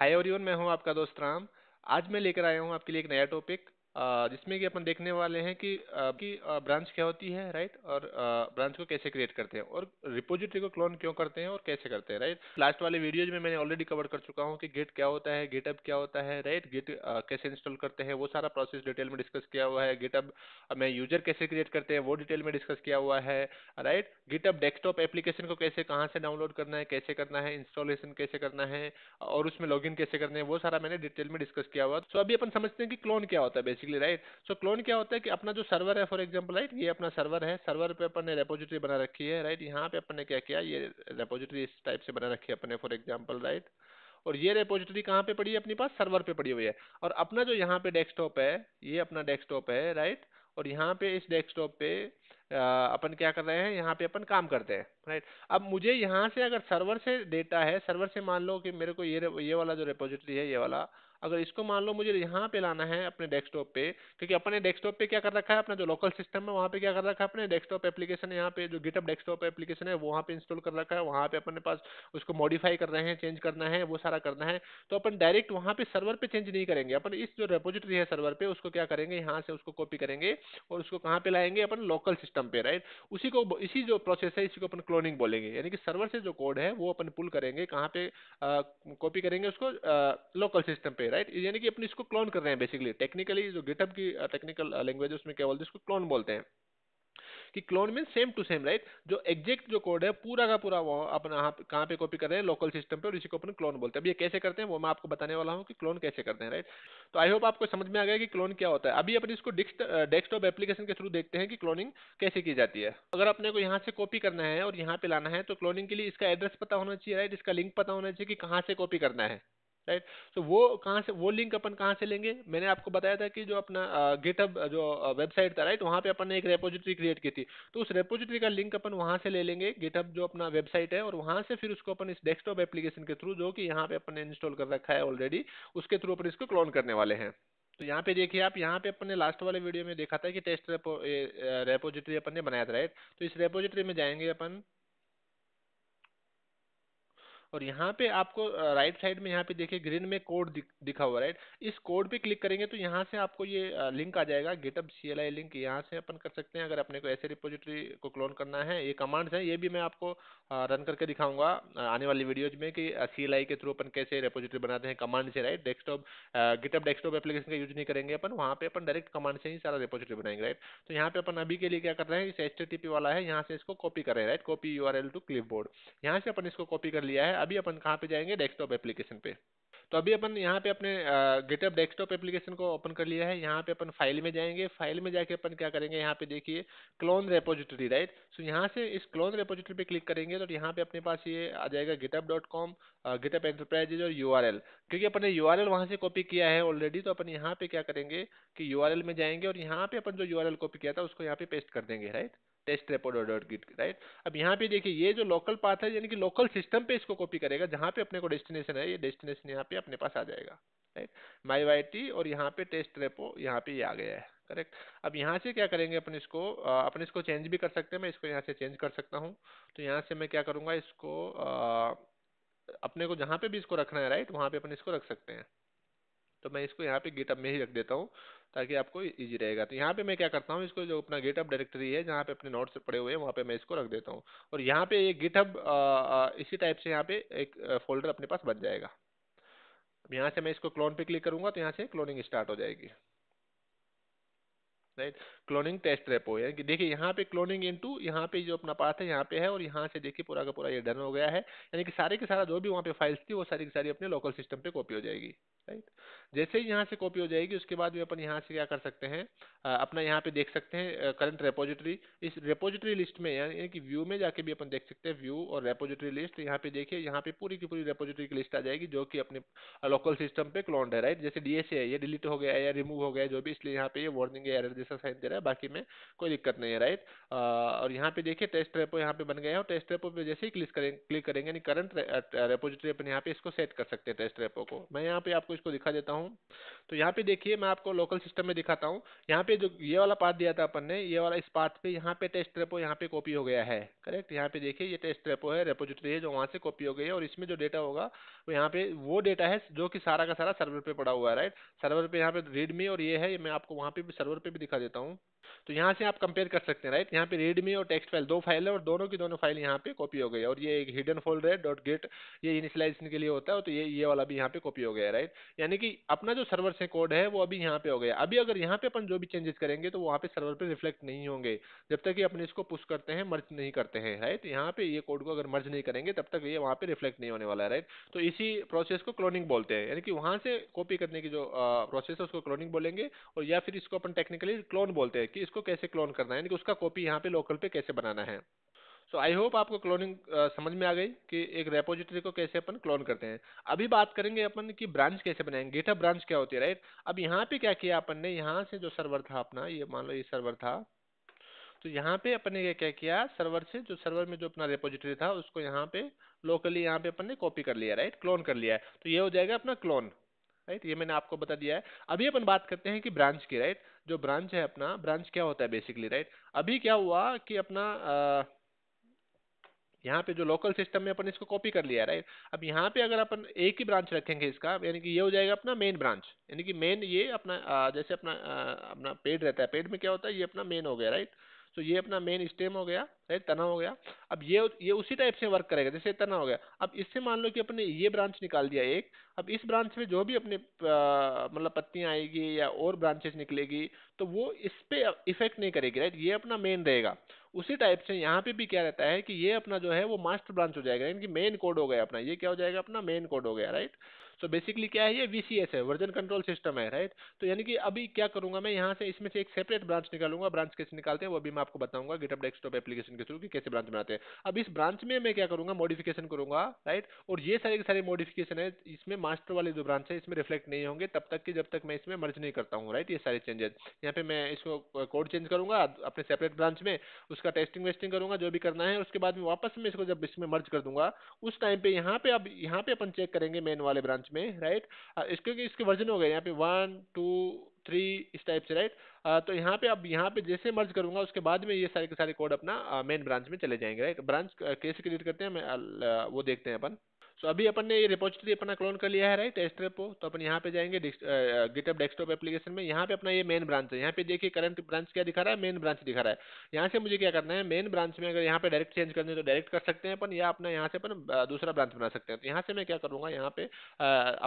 Hi everyone मैं हूं आपका दोस्त राम आज मैं लेकर आया हूं आपके लिए एक नया टॉपिक जिसमें कि अपन देखने वाले हैं कि आपकी ब्रांच क्या होती है राइट और ब्रांच को कैसे क्रिएट करते हैं और रिपोजिटरी को क्लोन क्यों करते हैं और कैसे करते हैं राइट लास्ट वाले वीडियोज में मैंने ऑलरेडी कवर कर चुका हूँ कि गेट क्या होता है गेटअप क्या होता है राइट गेट कैसे इंस्टॉल करते हैं वो सारा प्रोसेस डिटेल में डिस्कस किया हुआ है गेटअप में यूजर कैसे क्रिएट करते हैं वो डिटेल में डिस्कस किया हुआ है राइट गेटअप डेस्कटॉप एप्लीकेशन को कैसे कहाँ से डाउनलोड करना है कैसे करना है इंस्टॉलेशन कैसे करना है और उसमें लॉग कैसे करना है वो सारा मैंने डिटेल में डिस्कस किया हुआ तो अभी अपन समझते हैं कि क्लोन क्या होता है basic basically right so clone क्या होता है कि अपना जो सर्वर है फॉर एग्जाम्पल राइट ये अपना सर्वर है सर्वर पे अपन ने रेपोजिटरी बना रखी है राइट यहाँ पे अपन ने क्या किया ये रेपोजिटरी इस टाइप से बना रखी है अपने फॉर एग्जाम्पल राइट और ये रेपोजिटरी कहाँ पे पड़ी है अपने पास सर्वर पे पड़ी हुई है और अपना जो यहाँ पे डेस्कटॉप है ये अपना डेस्कटॉप है राइट और यहाँ पे इस डेस्कटॉप पे अपन क्या कर रहे हैं यहाँ पे अपन काम करते हैं राइट अब मुझे यहाँ से अगर सर्वर से डेटा है सर्वर से मान लो कि मेरे को ये ये वाला जो रिपोजिटरी है ये वाला अगर इसको मान लो मुझे यहाँ पे लाना है अपने डेस्कटॉप पे क्योंकि अपने डेस्कटॉप पे क्या कर रखा है अपना जो लोकल सिस्टम है वहाँ पे क्या कर रखा है अपने डेस्कटॉप एप्लीकेशन यहाँ पे जो गिटअप डेस्कटॉप एप्लीकेशन है वहाँ पे इंस्टॉल कर रखा है वहाँ पे अपने पास उसको मॉडिफाई कर रहे हैं चेंज करना है वो सारा करना है तो अपन डायरेक्ट वहाँ पे सर्वर पे चेंज नहीं करेंगे अपन इस जो रेपोजिटरी है सर्वर पे उसको क्या करेंगे यहाँ से उसको कॉपी करेंगे और उसको कहाँ पे लाएंगे अपन लोकल सिस्टम पे राइट उसी को इसी जो प्रोसेस है इसी को अपन क्लोनिंग बोलेंगे यानी कि सर्वर से जो कोड है वो अपन पुल करेंगे कहाँ पे कॉपी करेंगे उसको लोकल सिस्टम पे राइट यानी कि अपने इसको क्लोन कर रहे हैं बेसिकली टेक्निकली जो गिटअप की टेक्निकल लैंग्वेज है उसमें क्या बोलते हैं इसको क्लोन बोलते हैं कि clone mean same to same right जो एग्जैक्ट जो कोड है पूरा का पूरा वो अपना कहाँ पे कॉपी कर रहे हैं लोकल सिस्टम पे और इसी को अपन क्लोन बोलते हैं अब ये कैसे करते हैं वो मैं आपको बताने वाला हूँ कि क्लोन कैसे करते हैं राइट तो आई होप आपको समझ में आ गया कि क्लोन क्या होता है अभी अपन इसको डेस्कटॉप एप्लीकेशन के थ्रू देखते हैं कि क्लोनिंग कैसे की जाती है अगर अपने को यहाँ से कॉपी करना है और यहाँ पे लाना है तो क्लोनिंग के लिए इसका एड्रेस पता होना चाहिए राइट इसका लिंक पता होना चाहिए कि कहाँ से कॉपी करना है राइट तो वो कहाँ से वो लिंक अपन कहाँ से लेंगे मैंने आपको बताया था कि जो अपना गेटअप जो वेबसाइट था राइट वहाँ पे अपन ने एक रेपोजिटरी क्रिएट की थी तो उस रेपोजिटरी का लिंक अपन वहाँ से ले लेंगे गेटअप जो अपना वेबसाइट है और वहाँ से फिर उसको अपन इस डेस्कटॉप एप्लीकेशन के थ्रू जो कि यहाँ पे अपन ने इंस्टॉल कर रखा है ऑलरेडी उसके थ्रू अपन इसको क्लोन करने वाले हैं तो यहाँ पे देखिए आप यहाँ पे अपने लास्ट वाले वीडियो में देखा था कि टेस्ट रेपो रेपोजिटरी अपन ने बनाया था राइट तो इस रेपोजिटरी में जाएंगे अपन और यहाँ पे आपको राइट साइड में यहाँ पे देखिए ग्रीन में कोड दिख, दिखा हुआ राइट इस कोड पे क्लिक करेंगे तो यहाँ से आपको ये लिंक आ जाएगा GitHub C L I link यहाँ से अपन कर सकते हैं अगर अपने को ऐसे रिपोजिटरी को क्लोन करना है ये कमांड्स हैं ये भी मैं आपको रन करके दिखाऊंगा आने वाली वीडियोज में कि सी आई के थ्रू अपन कैसे रिपोजिटरी बनाते हैं कमांड से right desktop GitHub desktop application का यूज नहीं करेंगे अपन वहाँ पे अपन डायरेक्ट कमांड से ही सारा रिपोजिटरी बनाएंगे राइट तो यहाँ पे अपन अभी के लिए क्या कर रहे हैं इस एच वाला है यहाँ से इसको कॉपी कर रहे हैं right copy you to clipboard यहाँ से अपन इसको कॉपी कर लिया है अभी अपन कहाँ पे जाएंगे डेस्कटॉप एप्लीकेशन पे तो अभी अपन यहाँ पे अपने गेटअप डेस्कटॉप एप्लीकेशन को ओपन कर लिया है यहाँ पे अपन फाइल में जाएंगे फाइल में जाके अपन क्या करेंगे यहाँ पे देखिए क्लोन रेपोजिटरी राइट सो यहाँ से इस क्लोन रेपोजिटरी पे क्लिक करेंगे तो यहाँ पे अपने पास ये आ जाएगा GitHub dot com GitHub enterprises और यू क्योंकि अपन ने यू आर वहाँ से कॉपी किया है ऑलरेडी तो अपन यहाँ पे क्या करेंगे कि यू में जाएंगे और यहाँ पे अपन जो यू कॉपी किया था उसको यहाँ पे पेस्ट कर देंगे राइट टेस्ट और डॉट गिट राइट अब यहाँ पे देखिए ये जो लोकल पाथ है यानी कि लोकल सिस्टम पे इसको कॉपी करेगा जहाँ पे अपने को डेस्टिनेशन है ये डेस्टिनेशन यहाँ पे अपने पास आ जाएगा राइट माई वाई टी और यहाँ पे टेस्ट रेपो यहाँ पे ये आ गया है करेक्ट अब यहाँ से क्या करेंगे अपन इसको अपन इसको चेंज भी कर सकते हैं मैं इसको यहाँ से चेंज कर सकता हूँ तो यहाँ से मैं क्या करूँगा इसको अपने को जहाँ पे भी इसको रखना है राइट वहाँ पे अपन इसको रख सकते हैं तो मैं इसको यहाँ पे गेटअप में ही रख देता हूँ ताकि आपको ईजी रहेगा तो यहाँ पे मैं क्या करता हूँ इसको जो अपना गेटअप डायरेक्टरी है जहाँ पे अपने नोट्स पड़े हुए हैं वहाँ पे मैं इसको रख देता हूँ और यहाँ पे ये गेटअप इसी टाइप से यहाँ पे एक फोल्डर अपने पास बन जाएगा अब यहाँ से मैं इसको क्लोन पे क्लिक करूँगा तो यहाँ से क्लोनिंग स्टार्ट हो जाएगी राइट क्लोनिंग टेस्ट रेपो है देखिए यहाँ पे क्लोनिंग इनटू यहाँ पे जो अपना पाथ है यहाँ पे है और यहाँ से देखिए पूरा का पूरा ये डन हो गया है यानी कि सारे के सारा जो भी वहाँ पे फाइल्स थी वो सारी की सारी अपने लोकल सिस्टम पे कॉपी हो जाएगी राइट जैसे ही यहाँ से कॉपी हो जाएगी उसके बाद भी अपन यहाँ से क्या कर सकते हैं अपना यहाँ पे देख सकते हैं करंट रेपोजिटरी इस रेपोजिटरी लिस्ट में यानी कि व्यू में जाके भी अपन देख सकते हैं व्यू और रेपोजिटरी लिस्ट यहाँ पे देखिए यहाँ पे पूरी की पूरी रेपोजिटरी की लिस्ट आ जाएगी जो कि अपने लोकल सिस्टम पे क्लोन्ड है राइट जैसे डी है ये डिलीट हो गया या रिमूव हो गया जो भी इसलिए यहाँ पे ये वार्निंग एरर जैसा साइन दे रहा है बाकी में कोई दिक्कत नहीं है राइट और यहाँ पे देखिए टेस्ट रेपो यहाँ पे बन गया और टेस्ट रेपो पे जैसे ही क्लिक करेंगे क्लिक करेंगे यानी करंट रेपोजिटरी अपन यहाँ पे इसको सेट कर सकते हैं टेस्ट रेपो को मैं यहाँ पे आपको इसको दिखा देता हूँ तो यहाँ पे देखिए मैं आपको लोकल सिस्टम में दिखाता हूँ यहाँ पे जो ये वाला पार्ट दिया था अपन ने ये वाला इस पार्ट पे यहाँ पे टेस्ट रेपो यहाँ पे कॉपी हो गया है करेक्ट यहाँ पे देखिए ये टेस्ट रेपो है रेपोजिटरी है जो वहाँ से कॉपी हो गई है और इसमें जो डेटा होगा वो यहाँ पे वो डेटा है जो कि सारा का सारा सर्वर पर पड़ा हुआ है राइट सर्वर पर यहाँ पे रीडमी और ये है मैं आपको वहाँ पे सर्वर पर भी दिखा देता हूँ तो यहाँ से आप कंपेयर कर सकते हैं राइट यहाँ पे रेडमी और टेक्स्ट फाइल दो फाइल है और दोनों की दोनों फाइल यहाँ पे कॉपी हो गई और ये एक हिडन फोल्डर है डॉट गेट ये इनिशलाइजेशन के लिए होता है तो ये ये वाला भी यहाँ पे कॉपी हो गया राइट यानी कि अपना जो सर्वर से कोड है वो अभी यहाँ पे हो गया अभी अगर यहाँ पे अपन जो भी चेंजेस करेंगे तो वहाँ पे सर्वर पर रिफ्लेक्ट नहीं होंगे जब तक कि अपने इसको पुश करते हैं मर्ज नहीं करते हैं राइट यहाँ पे ये कोड को अगर मर्ज नहीं करेंगे तब तक ये वहाँ पे रिफ्लेक्ट नहीं होने वाला है राइट तो इसी प्रोसेस को क्लोनिंग बोलते हैं यानी कि वहाँ से कॉपी करने की जो प्रोसेस है उसको क्लोनिंग बोलेंगे और या फिर इसको अपन टेक्निकली क्लोन बोलते हैं कि इसको कैसे क्लोन करना है यानी कि उसका कॉपी यहाँ पे लोकल पे कैसे बनाना है सो आई होप आपको क्लोनिंग समझ में आ गई कि एक रेपोजिटरी को कैसे अपन क्लोन करते हैं अभी बात करेंगे अपन कि ब्रांच कैसे बनाएंगे गेटअप ब्रांच क्या होती है राइट अब यहाँ पे क्या किया अपन ने यहाँ से जो सर्वर था अपना ये मान लो ये सर्वर था तो यहाँ पे अपन ने क्या किया सर्वर से जो सर्वर में जो अपना रेपोजिटरी था उसको यहाँ पे लोकली यहाँ पे अपन ने कॉपी कर लिया राइट क्लोन कर लिया तो ये हो जाएगा अपना क्लोन राइट ये मैंने आपको बता दिया है अभी अपन बात करते हैं कि ब्रांच की राइट जो ब्रांच है अपना ब्रांच क्या होता है बेसिकली राइट अभी क्या हुआ कि अपना यहाँ पे जो लोकल सिस्टम में अपन इसको कॉपी कर लिया राइट अब यहाँ पे अगर अपन एक ही ब्रांच रखेंगे इसका यानी कि ये हो जाएगा अपना मेन ब्रांच यानी कि मेन ये अपना जैसे अपना अपना पेड रहता है पेड में क्या होता है ये अपना मेन हो गया राइट तो ये अपना मेन स्टेम हो गया राइट तना हो गया अब ये ये उसी टाइप से वर्क करेगा जैसे तना हो गया अब इससे मान लो कि अपने ये ब्रांच निकाल दिया एक अब इस ब्रांच में जो भी अपने मतलब पत्तियां आएगी या और ब्रांचेस निकलेगी तो वो इस पर इफेक्ट नहीं करेगी राइट ये अपना मेन रहेगा उसी टाइप से यहाँ पे भी क्या रहता है कि ये अपना जो है वो मास्टर ब्रांच हो जाएगा इनकी मेन कोड हो गया अपना ये क्या हो जाएगा अपना मेन कोड हो गया राइट सो तो बेसिकली क्या है ये वी है वर्जन कंट्रोल सिस्टम है राइट तो यानी कि अभी क्या करूँगा मैं यहाँ से इसमें से एक सेपरेट ब्रांच निकालूंगा ब्रांच कैसे निकालते हैं वो भी मैं आपको बताऊंगा गिटअप डेस्कटॉप एप्लीकेशन के थ्रू कि कैसे ब्रांच बनाते हैं अब इस ब्रांच में मैं क्या करूँगा मॉडिफिकेशन करूँगा राइट और ये सारे के सारे मॉडिफिकेशन है इसमें मास्टर वाले जो ब्रांच है इसमें रिफ्लेक्ट नहीं होंगे तब तक कि जब तक मैं इसमें मर्ज नहीं करता हूँ राइट ये सारे चेंजेस यहाँ पे मैं इसको कोड चेंज करूँगा अपने सेपरेट ब्रांच में उसका टेस्टिंग वेस्टिंग करूँगा जो भी करना है उसके बाद में वापस मैं इसको जब इसमें मर्ज कर दूंगा उस टाइम पर यहाँ पे अब यहाँ पे अपन चेक करेंगे मेन वाले ब्रांच ब्रांच में राइट क्योंकि इसके वर्जन हो गए यहाँ पे वन टू थ्री इस टाइप से राइट तो यहाँ पे अब यहाँ पे जैसे मर्ज करूँगा उसके बाद में ये सारे के सारे कोड अपना मेन ब्रांच में चले जाएंगे राइट ब्रांच कैसे क्रिएट करते हैं मैं वो देखते हैं अपन सो अभी अपन ने ये रिपोजिटरी अपना क्लोन कर लिया है राइट एस्ट्रेपो तो अपन यहाँ पे जाएंगे गिटअप डेस्कटॉप एप्लीकेशन में यहाँ पे अपना ये मेन ब्रांच है यहाँ पे देखिए करंट ब्रांच क्या दिखा रहा है मेन ब्रांच दिखा रहा है यहाँ से मुझे क्या करना है मेन ब्रांच में अगर यहाँ पे डायरेक्ट चेंज करना है तो डायरेक्ट कर सकते हैं अपन या अपना यहाँ से अपन दूसरा ब्रांच बना सकते हैं तो यहाँ से मैं क्या करूँगा यहाँ पे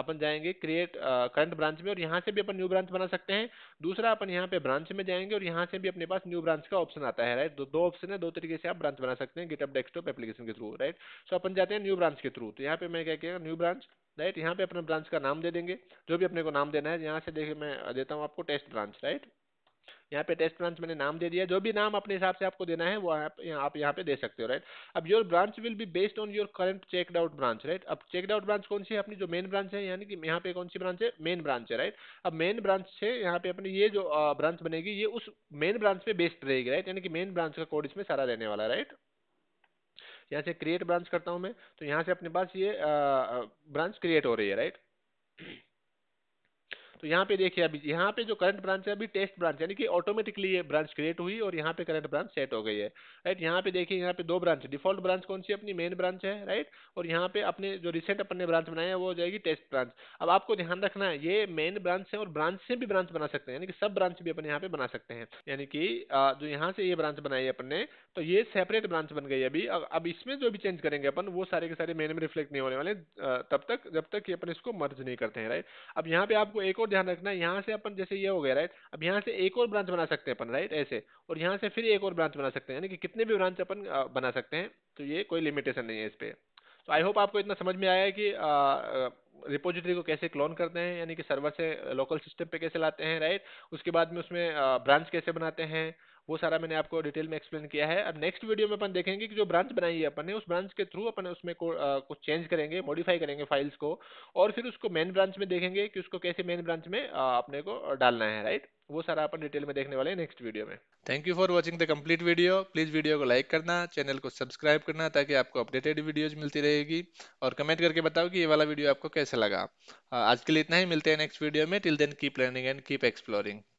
अपन जाएंगे क्रिएट करंट ब्रांच में और यहाँ से भी अपन न्यू ब्रांच बना सकते हैं दूसरा अपन यहाँ पे ब्रांच में जाएंगे और यहाँ से भी अपने पास न्यू ब्रांच का ऑप्शन आता है राइट दो ऑप्शन है दो तरीके से आप ब्रांच बना सकते हैं गिटअप डेस्कटॉप एप्लीकेशन के थ्रू राइट सो अपन जाते हैं न्यू ब्रांच के थ्रू तो यहाँ यहाँ पे मैं क्या किया न्यू ब्रांच राइट यहाँ पे अपने ब्रांच का नाम दे देंगे जो भी अपने को नाम देना है यहाँ से देखिए मैं देता हूँ आपको टेस्ट ब्रांच राइट यहाँ पे टेस्ट ब्रांच मैंने नाम दे दिया जो भी नाम अपने हिसाब से आपको देना है वो आप यहाँ आप यहाँ पे दे सकते हो राइट अब your branch will be based on your current checked out branch right अब चेकड आउट ब्रांच कौन सी है अपनी जो मेन ब्रांच है यानी कि यहाँ पे कौन सी ब्रांच है मेन ब्रांच है राइट अब मेन ब्रांच से यहाँ पे अपनी ये जो ब्रांच बनेगी ये उस मेन ब्रांच पे बेस्ड रहेगी राइट यानी कि मेन ब्रांच का कोड इसमें सारा रहने वाला राइट right? यहाँ से क्रिएट ब्रांच करता हूँ मैं तो यहाँ से अपने पास ये ब्रांच क्रिएट हो रही है राइट तो यहाँ पे देखिए अभी यहाँ पे जो करंट ब्रांच है अभी टेस्ट ब्रांच यानी कि ऑटोमेटिकली ये ब्रांच क्रिएट हुई और यहाँ पे करंट ब्रांच सेट हो गई है राइट यहाँ पे देखिए यहाँ पे दो ब्रांच डिफॉल्ट ब्रांच कौन सी अपनी मेन ब्रांच है राइट और यहाँ पे अपने जो रिसेंट अपने ब्रांच बनाया है वो हो जाएगी टेस्ट ब्रांच अब आपको ध्यान रखना है ये मेन ब्रांच है और ब्रांच से भी ब्रांच बना सकते हैं यानी कि सब ब्रांच भी अपन यहाँ पे बना सकते हैं यानी कि जो यहाँ से ये ब्रांच बनाई है अपन ने तो ये सेपरेट ब्रांच बन गई अभी अब इसमें जो भी चेंज करेंगे अपन वो सारे के सारे मेन में रिफ्लेक्ट नहीं होने वाले तब तक जब तक अपन इसको मर्ज नहीं करते हैं राइट अब यहाँ पे आपको एक और और ध्यान रखना है यहाँ से अपन जैसे ये हो गया राइट अब यहाँ से एक और ब्रांच बना सकते हैं अपन राइट ऐसे और यहाँ से फिर एक और ब्रांच बना सकते हैं यानी कि कितने भी ब्रांच अपन बना सकते हैं तो ये कोई लिमिटेशन नहीं है इस पर तो आई होप आपको इतना समझ में आया है कि रिपोजिटरी को कैसे क्लोन करते हैं यानी कि सर्वर से लोकल सिस्टम पे कैसे लाते हैं राइट उसके बाद में उसमें ब्रांच कैसे बनाते हैं वो सारा मैंने आपको डिटेल में एक्सप्लेन किया है अब नेक्स्ट वीडियो में अपन देखेंगे कि जो ब्रांच बनाई है अपन ने उस ब्रांच के थ्रू अपन उसमें को, आ, कुछ चेंज करेंगे मॉडिफाई करेंगे फाइल्स को और फिर उसको मेन ब्रांच में देखेंगे कि उसको कैसे मेन ब्रांच में आ, अपने को डालना है राइट वो सारा अपन डिटेल में देखने वाले हैं नेक्स्ट वीडियो में thank you for watching the complete video please video को लाइक करना चैनल को सब्सक्राइब करना ताकि आपको अपडेटेड वीडियोज मिलती रहेगी और कमेंट करके बताओ कि ये वाला वीडियो आपको कैसा लगा आज के लिए इतना ही मिलते हैं नेक्स्ट वीडियो में till then keep learning and keep exploring